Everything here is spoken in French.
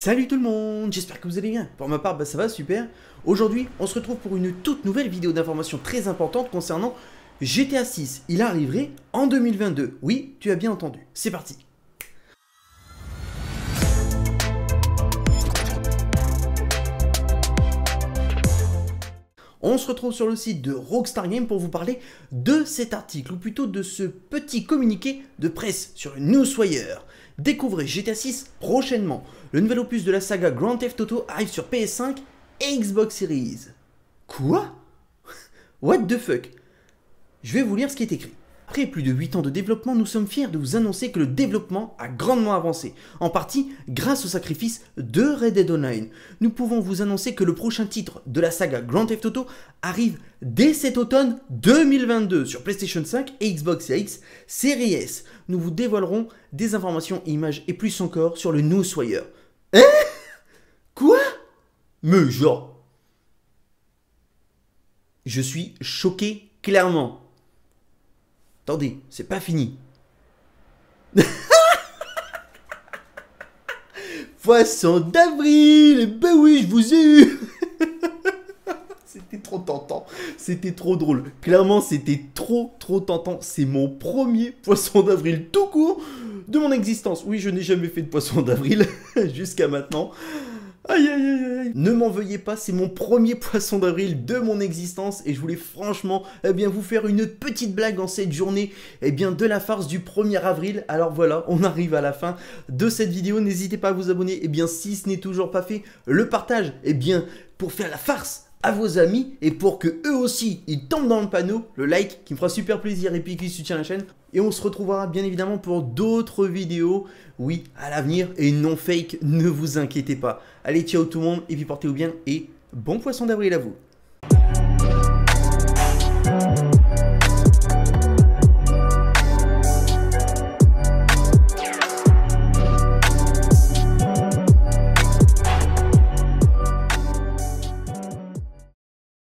Salut tout le monde, j'espère que vous allez bien. Pour ma part, bah, ça va super. Aujourd'hui, on se retrouve pour une toute nouvelle vidéo d'information très importante concernant GTA 6. Il arriverait en 2022. Oui, tu as bien entendu. C'est parti. On se retrouve sur le site de Rockstar Games pour vous parler de cet article, ou plutôt de ce petit communiqué de presse sur le Newswire. Découvrez GTA 6 prochainement. Le nouvel opus de la saga Grand Theft Auto arrive sur PS5 et Xbox Series. Quoi What the fuck Je vais vous lire ce qui est écrit. Après plus de 8 ans de développement, nous sommes fiers de vous annoncer que le développement a grandement avancé, en partie grâce au sacrifice de Red Dead Online. Nous pouvons vous annoncer que le prochain titre de la saga Grand Theft Auto arrive dès cet automne 2022 sur PlayStation 5 et Xbox X Series S. Nous vous dévoilerons des informations, images et plus encore sur le New Hein Quoi Mais genre... Je suis choqué clairement. Attendez, c'est pas fini. Poisson d'avril Ben oui, je vous ai eu C'était trop tentant. C'était trop drôle. Clairement, c'était trop, trop tentant. C'est mon premier poisson d'avril tout court de mon existence. Oui, je n'ai jamais fait de poisson d'avril jusqu'à maintenant. Aïe aïe aïe aïe Ne m'en veuillez pas, c'est mon premier poisson d'avril de mon existence et je voulais franchement eh bien, vous faire une petite blague en cette journée eh bien, de la farce du 1er avril. Alors voilà, on arrive à la fin de cette vidéo. N'hésitez pas à vous abonner eh bien, si ce n'est toujours pas fait. Le partage eh bien, pour faire la farce à vos amis et pour que eux aussi ils tombent dans le panneau, le like qui me fera super plaisir et puis qui soutient la chaîne. Et on se retrouvera bien évidemment pour d'autres vidéos, oui, à l'avenir et non fake, ne vous inquiétez pas. Allez, ciao tout le monde et puis portez-vous bien et bon poisson d'avril à vous.